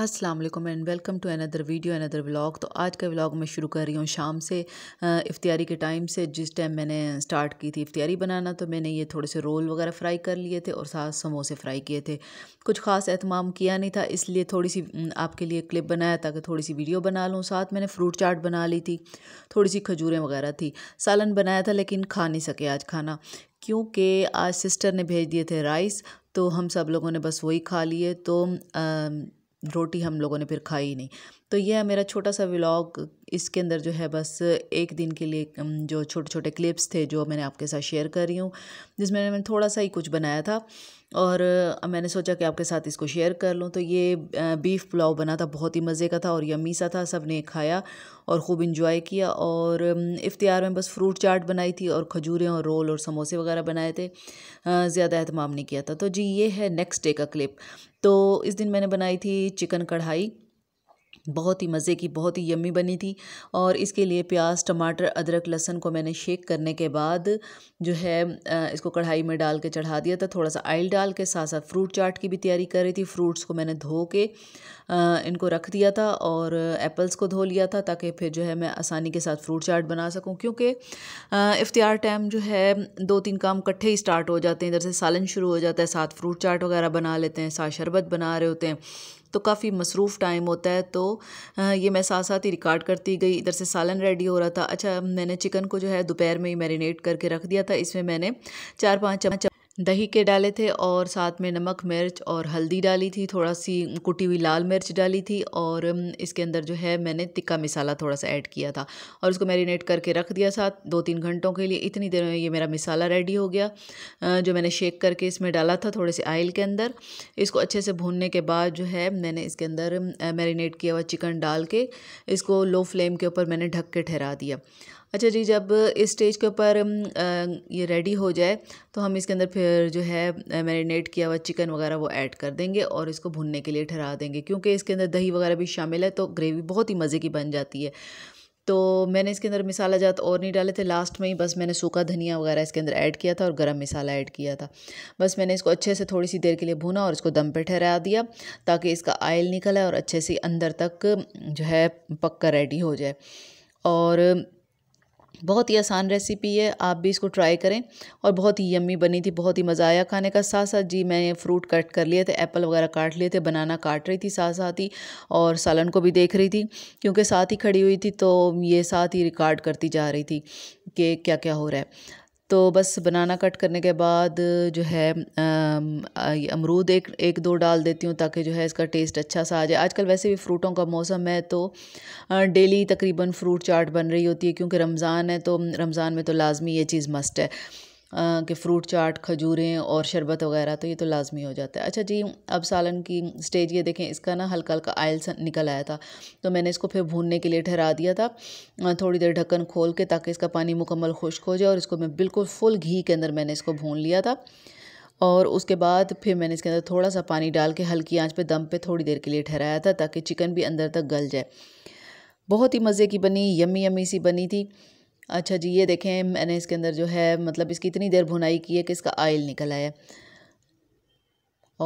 Aslam and welcome to another video another vlog तो आज का व्लाग मैं शुरू कर रही हूँ शाम से इफ्तियारी के टाइम से जिस टाइम मैंने स्टार्ट की थी इफ्तियारी बनाना तो मैंने ये थोड़े से रोल वगैरह फ्राई कर लिए थे और साथ समोसे फ्राई किए थे कुछ ख़ास अहतमाम किया नहीं था इसलिए थोड़ी सी आपके लिए क्लिप बनाया ताकि थोड़ी सी वीडियो बना लूँ साथ मैंने फ्रूट चाट बना ली थी थोड़ी सी खजूरें वगैरह थी सालन बनाया था लेकिन खा नहीं सके आज खाना क्योंकि आज सिस्टर ने भेज दिए थे राइस तो हम सब लोगों ने बस वही खा लिए तो रोटी हम लोगों ने फिर खाई नहीं तो यह मेरा छोटा सा व्लॉग इसके अंदर जो है बस एक दिन के लिए जो छोटे छोटे क्लिप्स थे जो मैंने आपके साथ शेयर कर रही हूँ जिसमें मैंने थोड़ा सा ही कुछ बनाया था और मैंने सोचा कि आपके साथ इसको शेयर कर लूँ तो ये बीफ़ पुलाव बना था बहुत ही मज़े का था और यमी सा था सब ने खाया और ख़ूब इंजॉय किया और इफ्तार में बस फ्रूट चाट बनाई थी और खजूरें और रोल और समोसे वगैरह बनाए थे ज़्यादा अहतमाम नहीं किया था तो जी ये है नेक्स्ट डे का क्लिप तो इस दिन मैंने बनाई थी चिकन कढ़ाई बहुत ही मज़े की बहुत ही यम्मी बनी थी और इसके लिए प्याज टमाटर अदरक लहसन को मैंने शेक करने के बाद जो है इसको कढ़ाई में डाल के चढ़ा दिया था थोड़ा सा आयल डाल के साथ साथ फ्रूट चाट की भी तैयारी कर रही थी फ्रूट्स को मैंने धो के इनको रख दिया था और एप्पल्स को धो लिया था ताकि फिर जो है मैं आसानी के साथ फ्रूट चाट बना सकूँ क्योंकि इफ्तार टाइम जो है दो तीन काम इकट्ठे ही स्टार्ट हो जाते हैं इधर से सालन शुरू हो जाता है साथ फ्रूट चाट वगैरह बना लेते हैं साथ शरबत बना रहे होते हैं तो काफ़ी मसरूफ़ टाइम होता है तो ये मैं साथ साथ ही रिकॉर्ड करती गई इधर से सालन रेडी हो रहा था अच्छा मैंने चिकन को जो है दोपहर में ही मैरिनेट करके रख दिया था इसमें मैंने चार पाँच चम्मच दही के डाले थे और साथ में नमक मिर्च और हल्दी डाली थी थोड़ा सी कुटी हुई लाल मिर्च डाली थी और इसके अंदर जो है मैंने तिक्का मिसाला थोड़ा सा ऐड किया था और उसको मैरिनेट करके रख दिया साथ दो तीन घंटों के लिए इतनी देर में ये मेरा मिसाला रेडी हो गया जो मैंने शेक करके इसमें डाला था थोड़े से आयल के अंदर इसको अच्छे से भूनने के बाद जो है मैंने इसके अंदर मैरिनेट किया हुआ चिकन डाल के इसको लो फ्लेम के ऊपर मैंने ढक के ठहरा दिया अच्छा जी जब इस स्टेज के ऊपर ये रेडी हो जाए तो हम इसके अंदर फिर जो है मैरिनेट किया हुआ चिकन वगैरह वो ऐड कर देंगे और इसको भुनने के लिए ठहरा देंगे क्योंकि इसके अंदर दही वगैरह भी शामिल है तो ग्रेवी बहुत ही मज़े की बन जाती है तो मैंने इसके अंदर मिसाला जात और नहीं डाले थे लास्ट में ही बस मैंने सूखा धनिया वगैरह इसके अंदर ऐड किया था और गरम मिसाला ऐड किया था बस मैंने इसको अच्छे से थोड़ी सी देर के लिए भुना और इसको दम पे ठहरा दिया ताकि इसका आयल निकले और अच्छे से अंदर तक जो है पक कर रेडी हो जाए और बहुत ही आसान रेसिपी है आप भी इसको ट्राई करें और बहुत ही यम्मी बनी थी बहुत ही मज़ा आया खाने का साथ साथ जी मैंने फ्रूट कट कर लिए थे एप्पल वगैरह काट लिए थे बनाना काट रही थी साथ साथ ही और सालन को भी देख रही थी क्योंकि साथ ही खड़ी हुई थी तो ये साथ ही रिकॉर्ड करती जा रही थी कि क्या क्या हो रहा है तो बस बनाना कट करने के बाद जो है अमरूद एक एक दो डाल देती हूँ ताकि जो है इसका टेस्ट अच्छा सा आ जाए आजकल वैसे भी फ्रूटों का मौसम है तो डेली तकरीबन फ्रूट चाट बन रही होती है क्योंकि रमज़ान है तो रमज़ान में तो लाजमी ये चीज़ मस्ट है के फ्रूट चाट खजूरें और शरबत वगैरह तो ये तो लाजमी हो जाता है अच्छा जी अब सालन की स्टेज ये देखें इसका ना हल्का हल्का आयल निकल आया था तो मैंने इसको फिर भूनने के लिए ठहरा दिया था थोड़ी देर ढक्कन खोल के ताकि इसका पानी मुकम्मल खुश्क हो जाए और इसको मैं बिल्कुल फुल घी के अंदर मैंने इसको भून लिया था और उसके बाद फिर मैंने इसके अंदर थोड़ा सा पानी डाल के हल्की आँच पर दम पर थोड़ी देर के लिए ठहराया था ताकि चिकन भी अंदर तक गल जाए बहुत ही मज़े की बनी यमी यमी सी बनी थी अच्छा जी ये देखें मैंने इसके अंदर जो है मतलब इसकी इतनी देर भुनाई की है कि इसका आयल निकल आया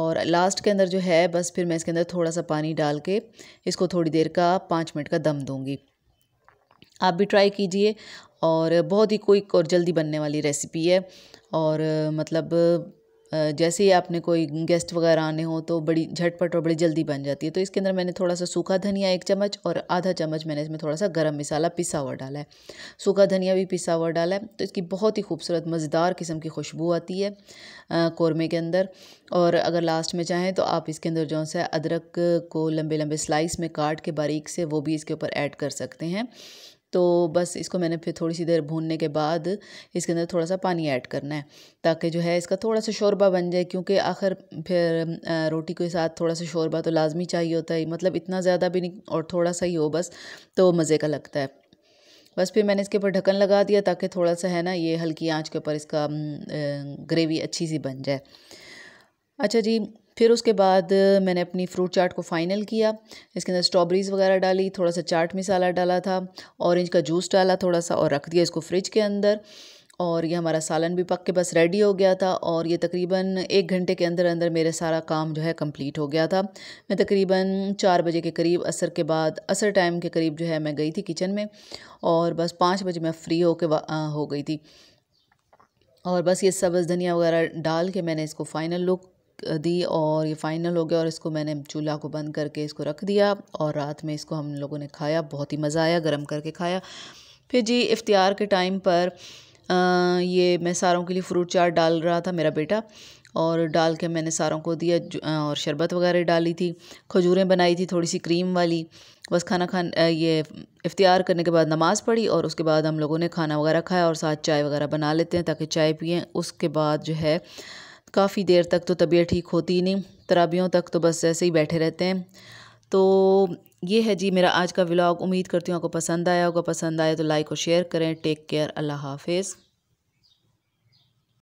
और लास्ट के अंदर जो है बस फिर मैं इसके अंदर थोड़ा सा पानी डाल के इसको थोड़ी देर का पाँच मिनट का दम दूँगी आप भी ट्राई कीजिए और बहुत ही क्विक और जल्दी बनने वाली रेसिपी है और मतलब जैसे ही आपने कोई गेस्ट वगैरह आने हो तो बड़ी झटपट और बड़ी जल्दी बन जाती है तो इसके अंदर मैंने थोड़ा सा सूखा धनिया एक चम्मच और आधा चम्मच मैंने इसमें थोड़ा सा गर्म मसाला पिसा हुआ डाला है सूखा धनिया भी पिसा हुआ डाला है तो इसकी बहुत ही खूबसूरत मज़ेदार किस्म की खुशबू आती है कौरमे के अंदर और अगर लास्ट में चाहें तो आप इसके अंदर जो है अदरक को लंबे लंबे स्लाइस में काट के बारीक से वो भी इसके ऊपर ऐड कर सकते हैं तो बस इसको मैंने फिर थोड़ी सी देर भूनने के बाद इसके अंदर थोड़ा सा पानी ऐड करना है ताकि जो है इसका थोड़ा सा शोरबा बन जाए क्योंकि आखिर फिर रोटी के साथ थोड़ा सा शोरबा तो लाजमी चाहिए होता है मतलब इतना ज़्यादा भी नहीं और थोड़ा सा ही हो बस तो मज़े का लगता है बस फिर मैंने इसके ऊपर ढक्कन लगा दिया ताकि थोड़ा सा है ना ये हल्की आंच के ऊपर इसका ग्रेवी अच्छी सी बन जाए अच्छा जी फिर उसके बाद मैंने अपनी फ्रूट चाट को फ़ाइनल किया इसके अंदर स्ट्रॉबेरीज़ वगैरह डाली थोड़ा सा चाट मसाला डाला था ऑरेंज का जूस डाला थोड़ा सा और रख दिया इसको फ्रिज के अंदर और ये हमारा सालन भी पक के बस रेडी हो गया था और ये तकरीबन एक घंटे के अंदर अंदर मेरे सारा काम जो है कंप्लीट हो गया था मैं तकरीबन चार बजे के करीब असर के बाद असर टाइम के करीब जो है मैं गई थी किचन में और बस पाँच बजे मैं फ्री हो के हो गई थी और बस ये सब्ज़ धनिया वगैरह डाल के मैंने इसको फ़ाइनल लुक दी और ये फाइनल हो गया और इसको मैंने चूल्हा को बंद करके इसको रख दिया और रात में इसको हम लोगों ने खाया बहुत ही मज़ा आया गर्म करके खाया फिर जी इफ्तार के टाइम पर आ, ये मैं सारों के लिए फ्रूट चाट डाल रहा था मेरा बेटा और डाल के मैंने सारों को दिया और शरबत वगैरह डाली थी खजूरें बनाई थी थोड़ी सी क्रीम वाली बस खाना खान ये इफ्तार करने के बाद नमाज़ पढ़ी और उसके बाद हम लोगों ने खाना वगैरह खाया और साथ चाय वगैरह बना लेते हैं ताकि चाय पिए उसके बाद जो है काफ़ी देर तक तो तबीयत ठीक होती ही नहीं तराबियों तक तो बस ऐसे ही बैठे रहते हैं तो ये है जी मेरा आज का व्लॉग उम्मीद करती हूँ आपको पसंद आया होगा पसंद आया तो लाइक और शेयर करें टेक केयर अल्लाह हाफिज़